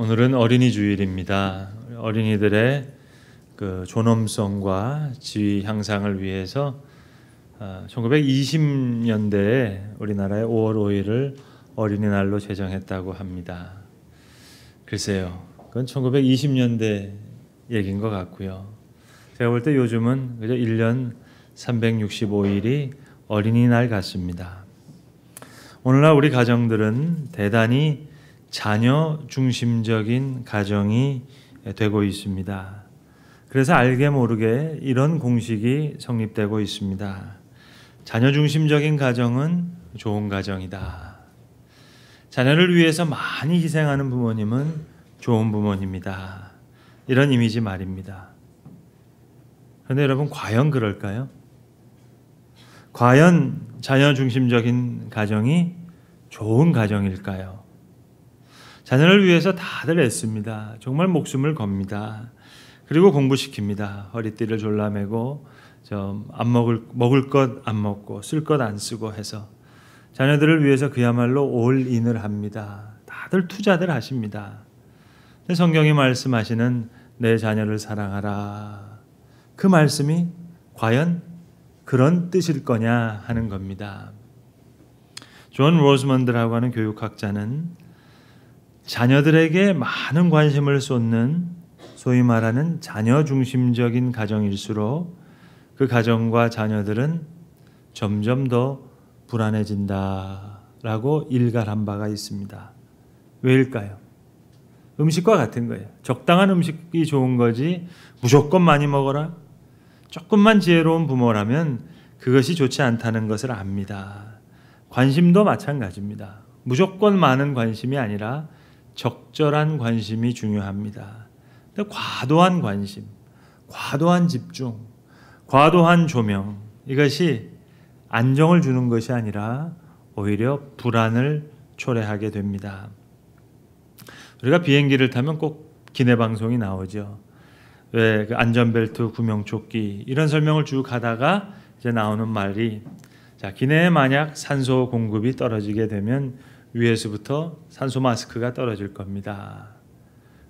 오늘은 어린이 주일입니다. 어린이들의 그 존엄성과 지위 향상을 위해서 1920년대에 아, 우리나라의 5월 5일을 어린이날로 제정했다고 합니다. 글쎄요, 그건 1920년대 얘기인 것 같고요. 제가 볼 때 요즘은 그저 1년 365일이 어린이날 같습니다. 오늘날 우리 가정들은 대단히 자녀 중심적인 가정이 되고 있습니다. 그래서 알게 모르게 이런 공식이 성립되고 있습니다. 자녀 중심적인 가정은 좋은 가정이다. 자녀를 위해서 많이 희생하는 부모님은 좋은 부모님이다. 이런 이미지 말입니다. 그런데 여러분, 과연 그럴까요? 과연 자녀 중심적인 가정이 좋은 가정일까요? 자녀를 위해서 다들 애씁니다. 정말 목숨을 겁니다. 그리고 공부시킵니다. 허리띠를 졸라매고 좀 안 먹을 먹을 것 안 먹고 쓸 것 안 쓰고 해서 자녀들을 위해서 그야말로 올인을 합니다. 다들 투자들 하십니다. 근데 성경이 말씀하시는 내 자녀를 사랑하라. 그 말씀이 과연 그런 뜻일 거냐 하는 겁니다. 존 로즈먼드라고 하는 교육학자는 자녀들에게 많은 관심을 쏟는 소위 말하는 자녀 중심적인 가정일수록 그 가정과 자녀들은 점점 더 불안해진다라고 일갈한 바가 있습니다. 왜일까요? 음식과 같은 거예요. 적당한 음식이 좋은 거지 무조건 많이 먹어라. 조금만 지혜로운 부모라면 그것이 좋지 않다는 것을 압니다. 관심도 마찬가지입니다. 무조건 많은 관심이 아니라 적절한 관심이 중요합니다. 근데 과도한 관심, 과도한 집중, 과도한 조명 이것이 안정을 주는 것이 아니라 오히려 불안을 초래하게 됩니다. 우리가 비행기를 타면 꼭 기내 방송이 나오죠. 왜그 안전벨트 구명조끼 이런 설명을 쭉 하다가 이제 나오는 말이 자 기내에 만약 산소 공급이 떨어지게 되면 위에서부터 산소 마스크가 떨어질 겁니다.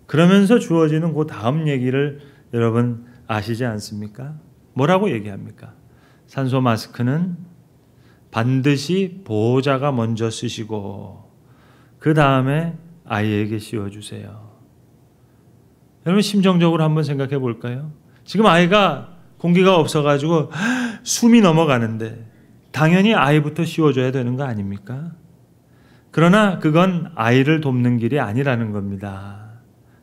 그러면서 주어지는 그 다음 얘기를 여러분 아시지 않습니까? 뭐라고 얘기합니까? 산소 마스크는 반드시 보호자가 먼저 쓰시고 그 다음에 아이에게 씌워주세요. 여러분 심정적으로 한번 생각해 볼까요? 지금 아이가 공기가 없어가지고 숨이 넘어가는데 당연히 아이부터 씌워줘야 되는 거 아닙니까? 그러나 그건 아이를 돕는 길이 아니라는 겁니다.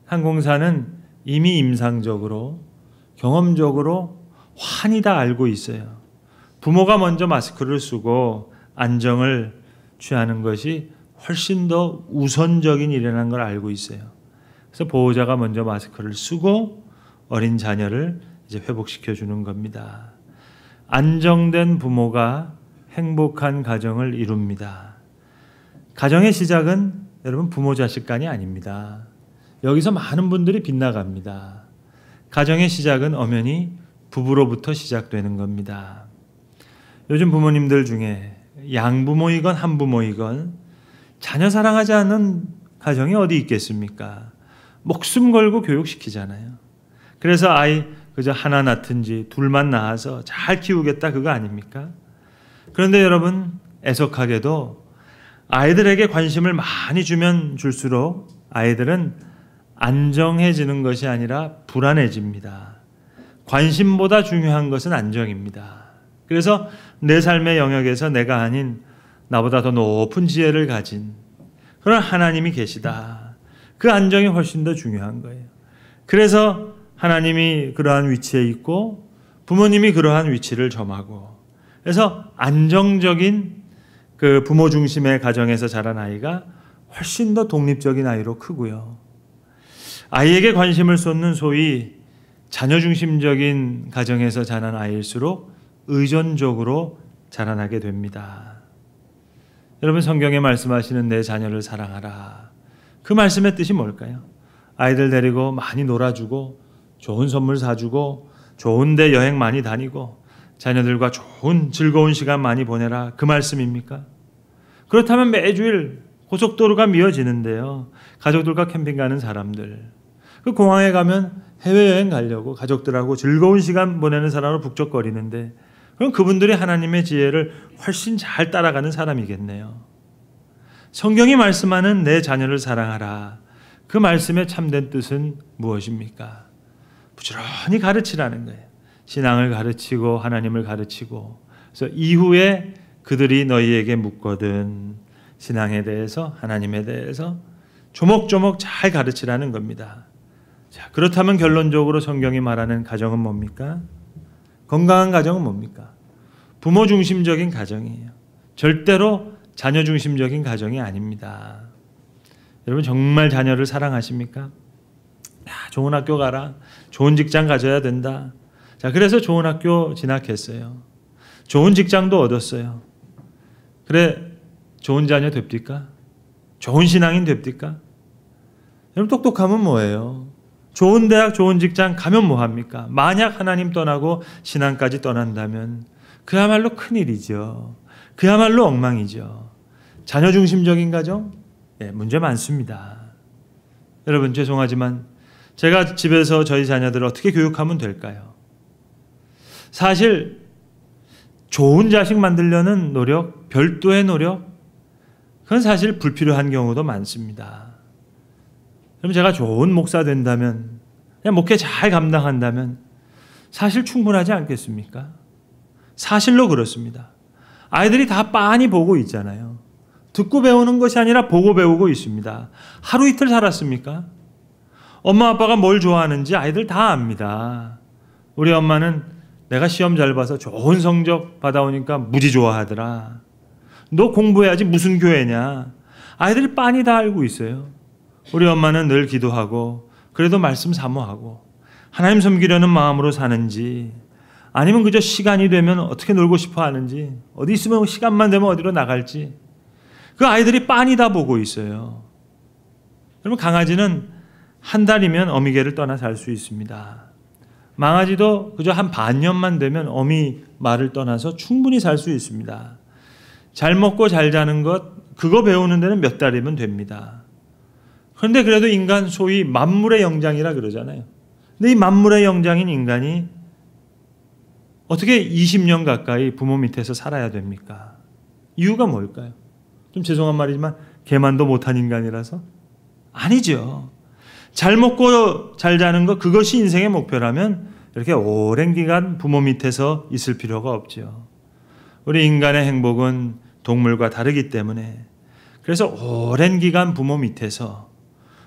항공사는 이미 임상적으로 경험적으로 환히 다 알고 있어요. 부모가 먼저 마스크를 쓰고 안정을 취하는 것이 훨씬 더 우선적인 일이라는 걸 알고 있어요. 그래서 보호자가 먼저 마스크를 쓰고 어린 자녀를 이제 회복시켜 주는 겁니다. 안정된 부모가 행복한 가정을 이룹니다. 가정의 시작은 여러분 부모 자식 간이 아닙니다. 여기서 많은 분들이 빗나갑니다. 가정의 시작은 엄연히 부부로부터 시작되는 겁니다. 요즘 부모님들 중에 양부모이건 한부모이건 자녀 사랑하지 않는 가정이 어디 있겠습니까? 목숨 걸고 교육시키잖아요. 그래서 아이 그저 하나 낳든지 둘만 낳아서 잘 키우겠다 그거 아닙니까? 그런데 여러분 애석하게도 아이들에게 관심을 많이 주면 줄수록 아이들은 안정해지는 것이 아니라 불안해집니다. 관심보다 중요한 것은 안정입니다. 그래서 내 삶의 영역에서 내가 아닌 나보다 더 높은 지혜를 가진 그런 하나님이 계시다. 그 안정이 훨씬 더 중요한 거예요. 그래서 하나님이 그러한 위치에 있고 부모님이 그러한 위치를 점하고 그래서 안정적인 그 부모 중심의 가정에서 자란 아이가 훨씬 더 독립적인 아이로 크고요. 아이에게 관심을 쏟는 소위 자녀 중심적인 가정에서 자란 아이일수록 의존적으로 자라나게 됩니다. 여러분 성경에 말씀하시는 내 자녀를 사랑하라. 그 말씀의 뜻이 뭘까요? 아이들 데리고 많이 놀아주고 좋은 선물 사주고 좋은데 여행 많이 다니고 자녀들과 좋은 즐거운 시간 많이 보내라 그 말씀입니까? 그렇다면 매주일 고속도로가 미어지는데요. 가족들과 캠핑 가는 사람들. 그 공항에 가면 해외여행 가려고 가족들하고 즐거운 시간 보내는 사람으로 북적거리는데 그럼 그분들이 하나님의 지혜를 훨씬 잘 따라가는 사람이겠네요. 성경이 말씀하는 내 자녀를 사랑하라. 그 말씀의 참된 뜻은 무엇입니까? 부지런히 가르치라는 거예요. 신앙을 가르치고 하나님을 가르치고 그래서 이후에 그들이 너희에게 묻거든 신앙에 대해서 하나님에 대해서 조목조목 잘 가르치라는 겁니다. 자, 그렇다면 결론적으로 성경이 말하는 가정은 뭡니까? 건강한 가정은 뭡니까? 부모 중심적인 가정이에요. 절대로 자녀 중심적인 가정이 아닙니다. 여러분 정말 자녀를 사랑하십니까? 야, 좋은 학교 가라. 좋은 직장 가져야 된다. 자, 그래서 좋은 학교 진학했어요. 좋은 직장도 얻었어요. 그래, 좋은 자녀 됩니까? 좋은 신앙인 됩니까? 여러분, 똑똑하면 뭐예요? 좋은 대학, 좋은 직장 가면 뭐합니까? 만약 하나님 떠나고 신앙까지 떠난다면 그야말로 큰일이죠. 그야말로 엉망이죠. 자녀 중심적인 가정? 예, 문제 많습니다. 여러분, 죄송하지만 제가 집에서 저희 자녀들을 어떻게 교육하면 될까요? 사실 좋은 자식 만들려는 노력, 별도의 노력, 그건 사실 불필요한 경우도 많습니다. 그럼 제가 좋은 목사 된다면, 그냥 목회 잘 감당한다면, 사실 충분하지 않겠습니까? 사실로 그렇습니다. 아이들이 다 빤히 보고 있잖아요. 듣고 배우는 것이 아니라 보고 배우고 있습니다. 하루 이틀 살았습니까? 엄마 아빠가 뭘 좋아하는지 아이들 다 압니다. 우리 엄마는 내가 시험 잘 봐서 좋은 성적 받아오니까 무지 좋아하더라. 너 공부해야지 무슨 교회냐. 아이들이 빤히 다 알고 있어요. 우리 엄마는 늘 기도하고 그래도 말씀 사모하고 하나님 섬기려는 마음으로 사는지 아니면 그저 시간이 되면 어떻게 놀고 싶어 하는지 어디 있으면 시간만 되면 어디로 나갈지 그 아이들이 빤히 다 보고 있어요. 그러면 강아지는 한 달이면 어미개를 떠나 살 수 있습니다. 망아지도 그저 한 반년만 되면 어미 말을 떠나서 충분히 살 수 있습니다. 잘 먹고 잘 자는 것 그거 배우는 데는 몇 달이면 됩니다. 그런데 그래도 인간 소위 만물의 영장이라 그러잖아요. 근데 이 만물의 영장인 인간이 어떻게 20년 가까이 부모 밑에서 살아야 됩니까? 이유가 뭘까요? 좀 죄송한 말이지만 개만도 못한 인간이라서 아니죠. 잘 먹고 잘 자는 것 그것이 인생의 목표라면 이렇게 오랜 기간 부모 밑에서 있을 필요가 없지요. 우리 인간의 행복은 동물과 다르기 때문에 그래서 오랜 기간 부모 밑에서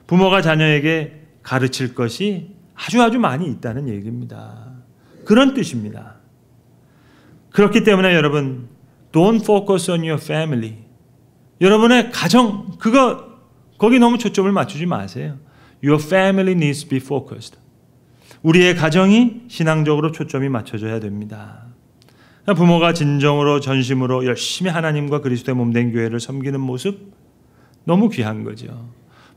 부모가 자녀에게 가르칠 것이 아주 아주 많이 있다는 얘기입니다. 그런 뜻입니다. 그렇기 때문에 여러분 don't focus on your family. 여러분의 가정 그거 거기 너무 초점을 맞추지 마세요. Your family needs to be focused. 우리의 가정이 신앙적으로 초점이 맞춰져야 됩니다. 부모가 진정으로 전심으로 열심히 하나님과 그리스도의 몸 된 교회를 섬기는 모습 너무 귀한 거죠.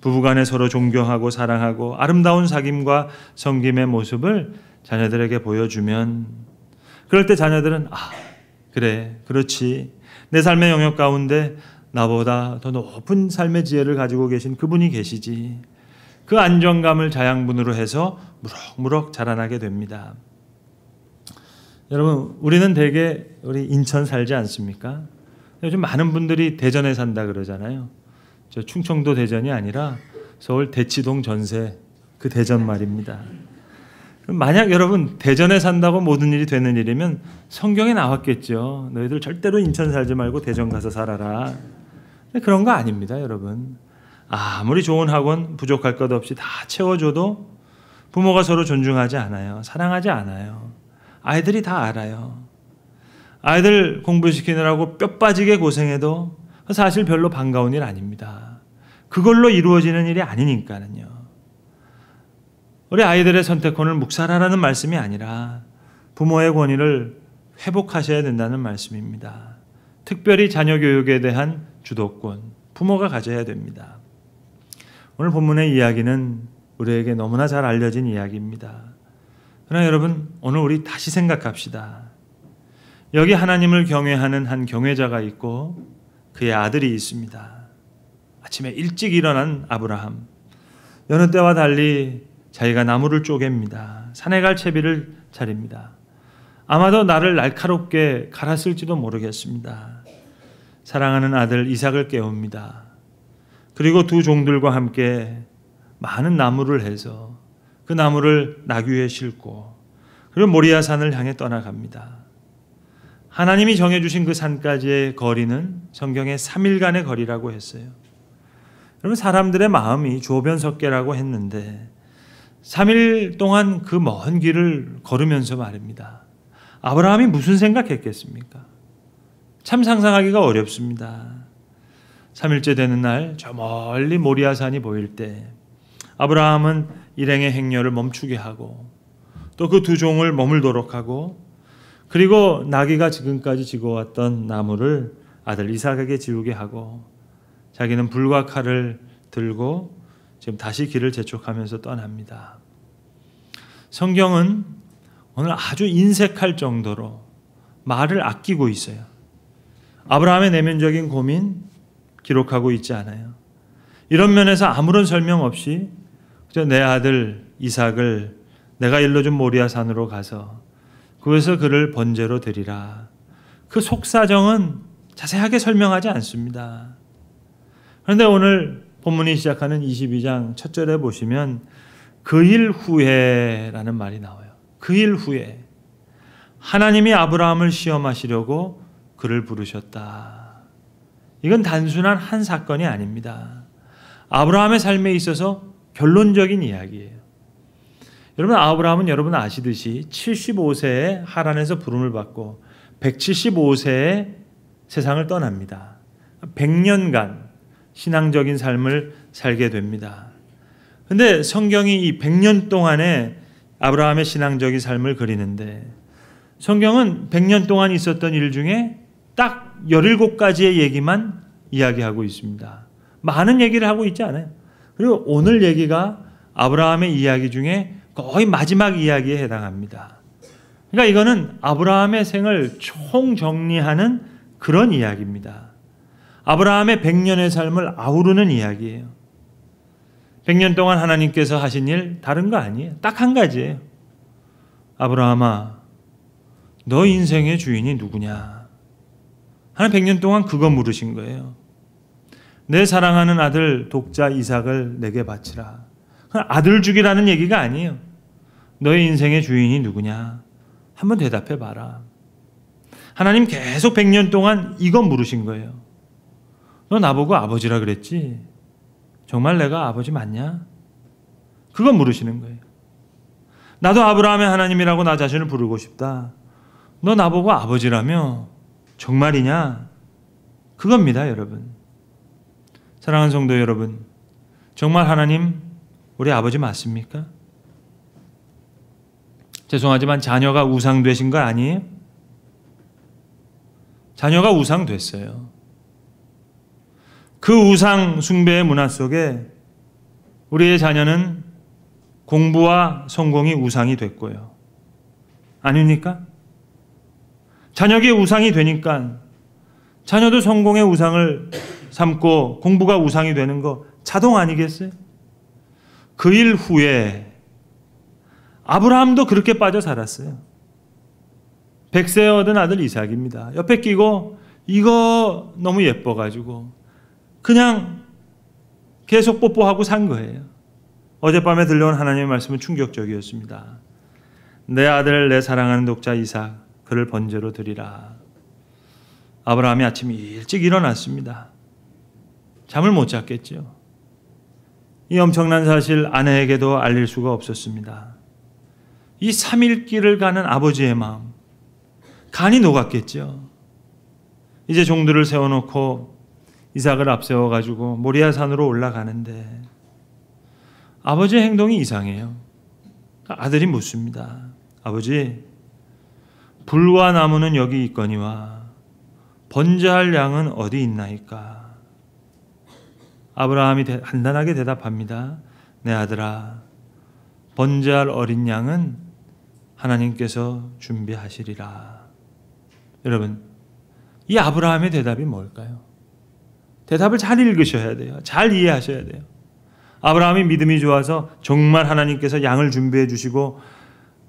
부부간에 서로 존경하고 사랑하고 아름다운 사귐과 섬김의 모습을 자녀들에게 보여주면 그럴 때 자녀들은 아 그래 그렇지 내 삶의 영역 가운데 나보다 더 높은 삶의 지혜를 가지고 계신 그분이 계시지 그 안정감을 자양분으로 해서 무럭무럭 자라나게 됩니다. 여러분, 우리는 대개 우리 인천 살지 않습니까? 요즘 많은 분들이 대전에 산다 그러잖아요. 저 충청도 대전이 아니라 서울 대치동 전세 그 대전 말입니다. 만약 여러분 대전에 산다고 모든 일이 되는 일이면 성경에 나왔겠죠. 너희들 절대로 인천 살지 말고 대전 가서 살아라. 그런 거 아닙니다, 여러분. 아무리 좋은 학원 부족할 것 없이 다 채워줘도 부모가 서로 존중하지 않아요. 사랑하지 않아요. 아이들이 다 알아요. 아이들 공부시키느라고 뼈 빠지게 고생해도 사실 별로 반가운 일 아닙니다. 그걸로 이루어지는 일이 아니니까는요. 우리 아이들의 선택권을 묵살하라는 말씀이 아니라 부모의 권위를 회복하셔야 된다는 말씀입니다. 특별히 자녀 교육에 대한 주도권, 부모가 가져야 됩니다. 오늘 본문의 이야기는 우리에게 너무나 잘 알려진 이야기입니다. 그러나 여러분, 오늘 우리 다시 생각합시다. 여기 하나님을 경외하는 한 경외자가 있고 그의 아들이 있습니다. 아침에 일찍 일어난 아브라함. 여느 때와 달리 자기가 나무를 쪼갭니다. 산에 갈 채비를 차립니다. 아마도 나를 날카롭게 갈았을지도 모르겠습니다. 사랑하는 아들 이삭을 깨웁니다. 그리고 두 종들과 함께 많은 나무를 해서 그 나무를 나귀에 싣고 그리고 모리아 산을 향해 떠나갑니다. 하나님이 정해주신 그 산까지의 거리는 성경의 3일간의 거리라고 했어요. 여러분 사람들의 마음이 조변석계라고 했는데 3일 동안 그 먼 길을 걸으면서 말입니다. 아브라함이 무슨 생각했겠습니까? 참 상상하기가 어렵습니다. 3일째 되는 날 저 멀리 모리아산이 보일 때 아브라함은 일행의 행렬을 멈추게 하고 또 그 두 종을 머물도록 하고 그리고 나귀가 지금까지 지고 왔던 나무를 아들 이삭에게 지우게 하고 자기는 불과 칼을 들고 지금 다시 길을 재촉하면서 떠납니다. 성경은 오늘 아주 인색할 정도로 말을 아끼고 있어요. 아브라함의 내면적인 고민, 기록하고 있지 않아요. 이런 면에서 아무런 설명 없이 그저 내 아들 이삭을 내가 일러준 모리아 산으로 가서 그에서 그를 번제로 드리라. 그 속사정은 자세하게 설명하지 않습니다. 그런데 오늘 본문이 시작하는 22장 첫 절에 보시면 그 일 후에라는 말이 나와요. 그 일 후에 하나님이 아브라함을 시험하시려고 그를 부르셨다. 이건 단순한 한 사건이 아닙니다. 아브라함의 삶에 있어서 결론적인 이야기예요. 여러분 아브라함은 여러분 아시듯이 75세에 하란에서 부름을 받고 175세에 세상을 떠납니다. 100년간 신앙적인 삶을 살게 됩니다. 근데 성경이 이 100년 동안에 아브라함의 신앙적인 삶을 그리는데 성경은 100년 동안 있었던 일 중에 딱 17가지의 얘기만 이야기하고 있습니다. 많은 얘기를 하고 있지 않아요. 그리고 오늘 얘기가 아브라함의 이야기 중에 거의 마지막 이야기에 해당합니다. 그러니까 이거는 아브라함의 생을 총정리하는 그런 이야기입니다. 아브라함의 100년의 삶을 아우르는 이야기예요. 100년 동안 하나님께서 하신 일 다른 거 아니에요. 딱 한 가지예요. 아브라함아, 너 인생의 주인이 누구냐? 하나님 100년 동안 그거 물으신 거예요. 내 사랑하는 아들 독자 이삭을 내게 바치라. 아들 죽이라는 얘기가 아니에요. 너의 인생의 주인이 누구냐? 한번 대답해 봐라. 하나님 계속 1년 동안 이거 물으신 거예요. 너 나보고 아버지라 그랬지? 정말 내가 아버지 맞냐? 그거 물으시는 거예요. 나도 아브라함의 하나님이라고 나 자신을 부르고 싶다. 너 나보고 아버지라며? 정말이냐? 그겁니다, 여러분. 사랑하는 성도 여러분, 정말 하나님 우리 아버지 맞습니까? 죄송하지만 자녀가 우상 되신 거 아니에요? 자녀가 우상 됐어요. 그 우상 숭배의 문화 속에 우리의 자녀는 공부와 성공이 우상이 됐고요. 아닙니까? 자녀의 우상이 되니까 자녀도 성공의 우상을 삼고 공부가 우상이 되는 거 자동 아니겠어요? 그 일 후에 아브라함도 그렇게 빠져 살았어요. 백세 얻은 아들 이삭입니다. 옆에 끼고 이거 너무 예뻐가지고 그냥 계속 뽀뽀하고 산 거예요. 어젯밤에 들려온 하나님의 말씀은 충격적이었습니다. 내 아들, 내 사랑하는 독자 이삭, 그를 번제로 드리라. 아브라함이 아침 에 일찍 일어났습니다. 잠을 못잤겠죠이 엄청난 사실 아내에게도 알릴 수가 없었습니다. 이 3일 길을 가는 아버지의 마음, 간이 녹았겠죠 이제 종들을 세워놓고 이삭을 앞세워가지고 모리아산으로 올라가는데 아버지의 행동이 이상해요. 아들이 묻습니다. 아버지, 불과 나무는 여기 있거니와 번제할 양은 어디 있나이까? 아브라함이 대, 단하게 대답합니다. 내 아들아, 번제할 어린 양은 하나님께서 준비하시리라. 여러분, 이 아브라함의 대답이 뭘까요? 대답을 잘 읽으셔야 돼요. 잘 이해하셔야 돼요. 아브라함이 믿음이 좋아서 정말 하나님께서 양을 준비해 주시고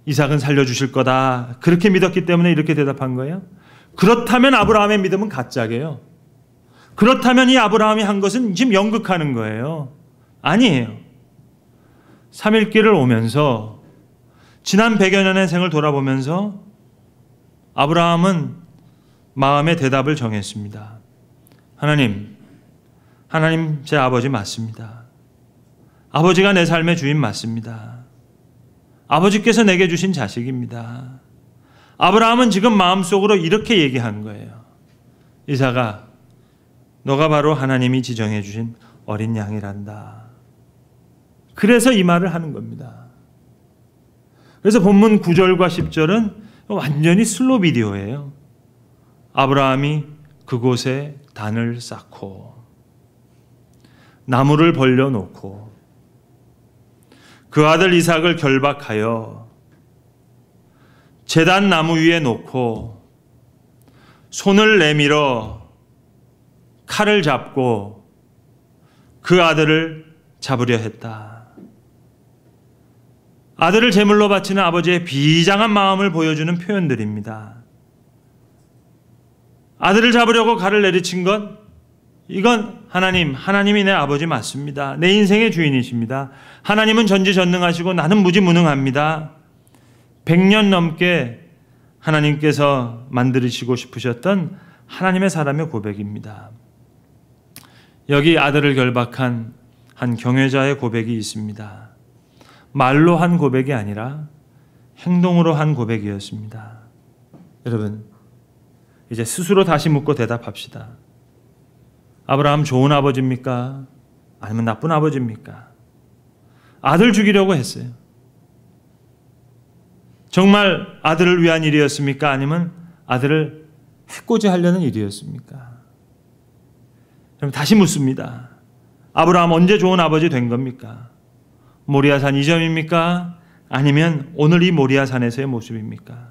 이삭은 살려주실 거다. 그렇게 믿었기 때문에 이렇게 대답한 거예요. 그렇다면 아브라함의 믿음은 가짜예요. 그렇다면 이 아브라함이 한 것은 지금 연극하는 거예요. 아니에요. 3일길을 오면서 지난 100여 년의 생을 돌아보면서 아브라함은 마음의 대답을 정했습니다. 하나님, 하나님 제 아버지 맞습니다. 아버지가 내 삶의 주인 맞습니다. 아버지께서 내게 주신 자식입니다. 아브라함은 지금 마음속으로 이렇게 얘기한 거예요. 이사가 너가 바로 하나님이 지정해 주신 어린 양이란다. 그래서 이 말을 하는 겁니다. 그래서 본문 9절과 10절은 완전히 슬로 비디오예요. 아브라함이 그곳에 단을 쌓고 나무를 벌려놓고 그 아들 이삭을 결박하여 재단 나무 위에 놓고 손을 내밀어 칼을 잡고 그 아들을 잡으려 했다. 아들을 제물로 바치는 아버지의 비장한 마음을 보여주는 표현들입니다. 아들을 잡으려고 칼을 내리친 건 이건 하나님, 하나님이 내 아버지 맞습니다. 내 인생의 주인이십니다. 하나님은 전지전능하시고 나는 무지무능합니다. 100년 넘게 하나님께서 만드시고 싶으셨던 하나님의 사람의 고백입니다. 여기 아들을 결박한 한 경외자의 고백이 있습니다. 말로 한 고백이 아니라 행동으로 한 고백이었습니다. 여러분, 이제 스스로 다시 묻고 대답합시다. 아브라함 좋은 아버지입니까? 아니면 나쁜 아버지입니까? 아들 죽이려고 했어요. 정말 아들을 위한 일이었습니까? 아니면 아들을 해코지 하려는 일이었습니까? 그럼 다시 묻습니다. 아브라함 언제 좋은 아버지 된 겁니까? 모리아산 이점입니까? 아니면 오늘 이 모리아산에서의 모습입니까?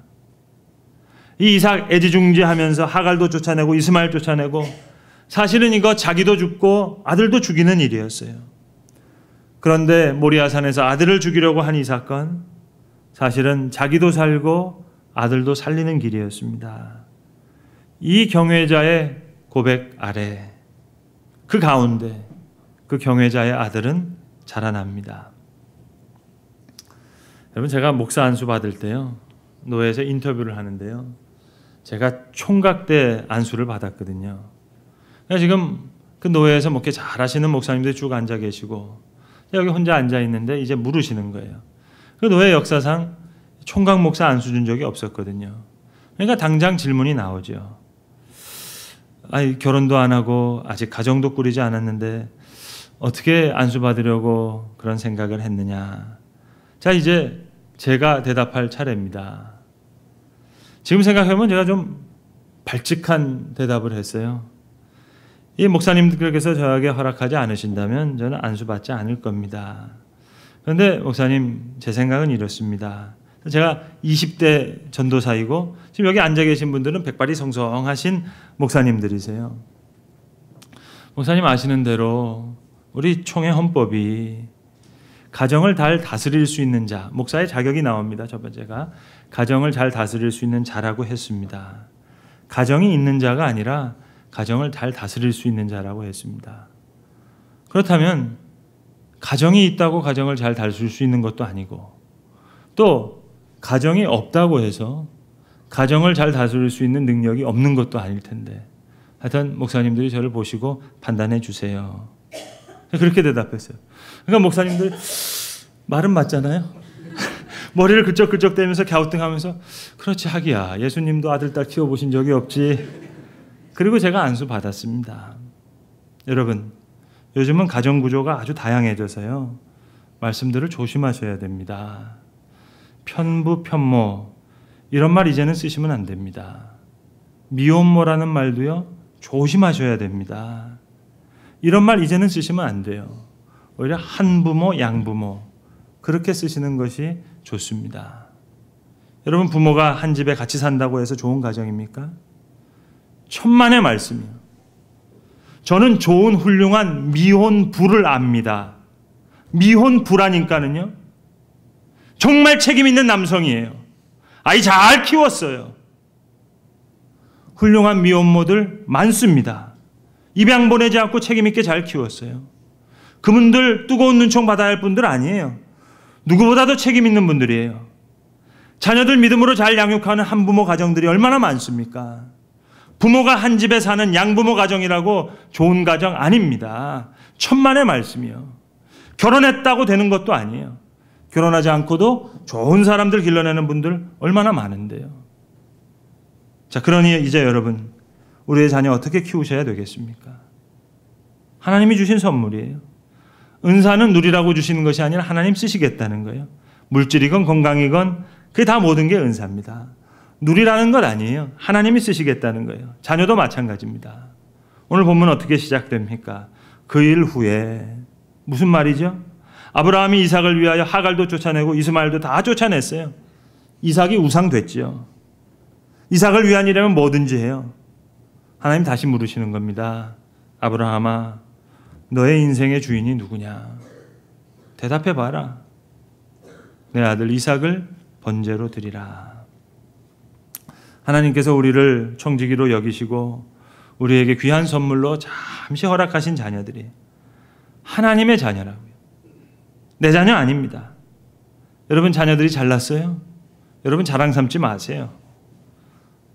이 이삭 애지중지하면서 하갈도 쫓아내고 이스마엘 쫓아내고 사실은 이거 자기도 죽고 아들도 죽이는 일이었어요. 그런데 모리아산에서 아들을 죽이려고 한 이 사건, 사실은 자기도 살고 아들도 살리는 길이었습니다. 이 경외자의 고백 아래, 그 가운데 그 경외자의 아들은 자라납니다. 여러분, 제가 목사 안수 받을 때요, 노예에서 인터뷰를 하는데요, 제가 총각 때 안수를 받았거든요. 그러니까 지금 그 노예에서 목회 잘하시는 목사님들이 쭉 앉아 계시고 여기 혼자 앉아 있는데 이제 물으시는 거예요. 그 노예 역사상 총각 목사 안수준 적이 없었거든요. 그러니까 당장 질문이 나오죠. 아니 결혼도 안 하고 아직 가정도 꾸리지 않았는데 어떻게 안수 받으려고 그런 생각을 했느냐. 자 이제 제가 대답할 차례입니다. 지금 생각해보면 제가 좀 발칙한 대답을 했어요. 이 목사님들께서 저에게 허락하지 않으신다면 저는 안수받지 않을 겁니다. 그런데 목사님 제 생각은 이렇습니다. 제가 20대 전도사이고 지금 여기 앉아 계신 분들은 백발이 성성하신 목사님들이세요. 목사님 아시는 대로 우리 총회 헌법이 가정을 잘 다스릴 수 있는 자, 목사의 자격이 나옵니다. 첫 번째가 가정을 잘 다스릴 수 있는 자라고 했습니다. 가정이 있는 자가 아니라 가정을 잘 다스릴 수 있는 자라고 했습니다. 그렇다면 가정이 있다고 가정을 잘 다스릴 수 있는 것도 아니고 또 가정이 없다고 해서 가정을 잘 다스릴 수 있는 능력이 없는 것도 아닐 텐데 하여튼 목사님들이 저를 보시고 판단해 주세요. 그렇게 대답했어요. 그러니까 목사님들 말은 맞잖아요. 머리를 그쪽그쪽 대면서 갸우뚱하면서 그렇지 하기야 예수님도 아들 딸 키워보신 적이 없지 그리고 제가 안수 받았습니다. 여러분, 요즘은 가정 구조가 아주 다양해져서요. 말씀들을 조심하셔야 됩니다. 편부 편모 이런 말 이제는 쓰시면 안 됩니다. 미혼모라는 말도요. 조심하셔야 됩니다. 이런 말 이제는 쓰시면 안 돼요. 오히려 한부모, 양부모 그렇게 쓰시는 것이 좋습니다. 여러분 부모가 한 집에 같이 산다고 해서 좋은 가정입니까? 천만의 말씀이요. 저는 좋은 훌륭한 미혼부를 압니다. 미혼부라니까는요. 정말 책임 있는 남성이에요. 아이 잘 키웠어요. 훌륭한 미혼모들 많습니다. 입양 보내지 않고 책임 있게 잘 키웠어요. 그분들 뜨거운 눈총 받아야 할 분들 아니에요. 누구보다도 책임 있는 분들이에요. 자녀들 믿음으로 잘 양육하는 한부모 가정들이 얼마나 많습니까? 부모가 한 집에 사는 양부모 가정이라고 좋은 가정 아닙니다. 천만의 말씀이요. 결혼했다고 되는 것도 아니에요. 결혼하지 않고도 좋은 사람들 길러내는 분들 얼마나 많은데요. 자, 그러니 이제 여러분, 우리의 자녀 어떻게 키우셔야 되겠습니까? 하나님이 주신 선물이에요. 은사는 누리라고 주시는 것이 아니라 하나님 쓰시겠다는 거예요. 물질이건 건강이건 그게 다 모든 게 은사입니다. 누리라는 것 아니에요. 하나님이 쓰시겠다는 거예요. 자녀도 마찬가지입니다. 오늘 보면 어떻게 시작됩니까? 그 일 후에 무슨 말이죠? 아브라함이 이삭을 위하여 하갈도 쫓아내고 이스마엘도 다 쫓아냈어요. 이삭이 우상됐죠 이삭을 위한 일이라면 뭐든지 해요. 하나님 다시 물으시는 겁니다. 아브라함아, 너의 인생의 주인이 누구냐? 대답해 봐라. 내 아들 이삭을 번제로 드리라. 하나님께서 우리를 청지기로 여기시고 우리에게 귀한 선물로 잠시 허락하신 자녀들이 하나님의 자녀라고요. 내 자녀 아닙니다. 여러분 자녀들이 잘났어요? 여러분 자랑 삼지 마세요.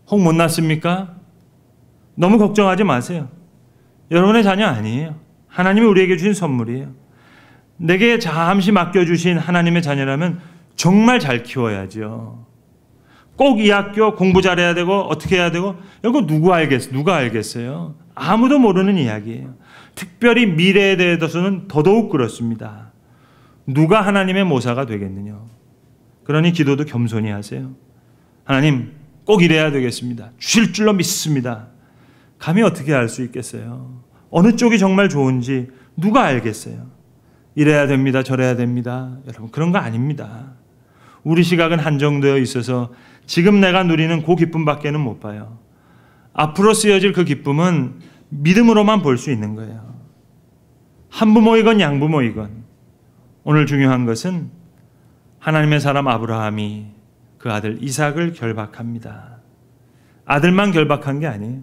혹 못났습니까? 너무 걱정하지 마세요. 여러분의 자녀 아니에요. 하나님이 우리에게 주신 선물이에요. 내게 잠시 맡겨주신 하나님의 자녀라면 정말 잘 키워야죠. 꼭이 학교 공부 잘해야 되고 어떻게 해야 되고 이거 누구 알겠어? 누가 알겠어요? 아무도 모르는 이야기예요. 특별히 미래에 대해서는 더더욱 그렇습니다. 누가 하나님의 모사가 되겠느냐? 그러니 기도도 겸손히 하세요. 하나님 꼭 이래야 되겠습니다. 주실 줄로 믿습니다. 감히 어떻게 알 수 있겠어요? 어느 쪽이 정말 좋은지 누가 알겠어요? 이래야 됩니다. 저래야 됩니다. 여러분 그런 거 아닙니다. 우리 시각은 한정되어 있어서 지금 내가 누리는 그 기쁨밖에는 못 봐요. 앞으로 쓰여질 그 기쁨은 믿음으로만 볼 수 있는 거예요. 한부모이건 양부모이건 오늘 중요한 것은 하나님의 사람 아브라함이 그 아들 이삭을 결박합니다. 아들만 결박한 게 아니에요.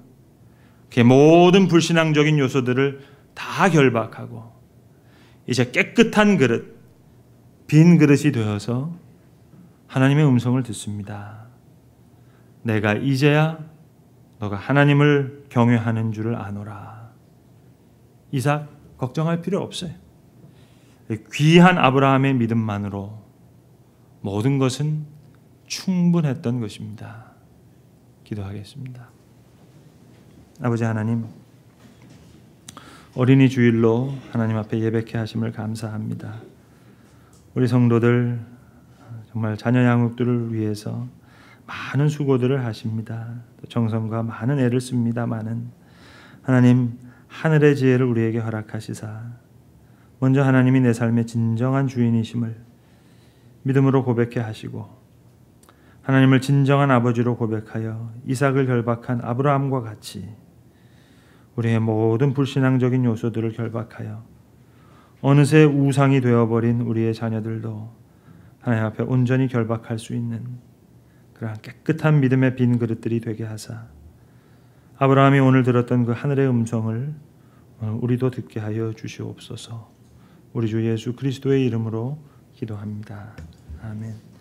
그 모든 불신앙적인 요소들을 다 결박하고 이제 깨끗한 그릇, 빈 그릇이 되어서 하나님의 음성을 듣습니다. 내가 이제야 너가 하나님을 경외하는 줄을 아노라. 이삭 걱정할 필요 없어요. 귀한 아브라함의 믿음만으로 모든 것은 충분했던 것입니다. 기도하겠습니다. 아버지 하나님, 어린이 주일로 하나님 앞에 예배케 하심을 감사합니다. 우리 성도들 정말 자녀 양육들을 위해서 많은 수고들을 하십니다. 정성과 많은 애를 씁니다만은 하나님 하늘의 지혜를 우리에게 허락하시사 먼저 하나님이 내 삶의 진정한 주인이심을 믿음으로 고백해 하시고 하나님을 진정한 아버지로 고백하여 이삭을 결박한 아브라함과 같이 우리의 모든 불신앙적인 요소들을 결박하여 어느새 우상이 되어버린 우리의 자녀들도 하나님 앞에 온전히 결박할 수 있는 그러한 깨끗한 믿음의 빈 그릇들이 되게 하사 아브라함이 오늘 들었던 그 하늘의 음성을 어, 우리도 듣게 하여 주시옵소서. 우리 주 예수 그리스도의 이름으로 기도합니다. 아멘.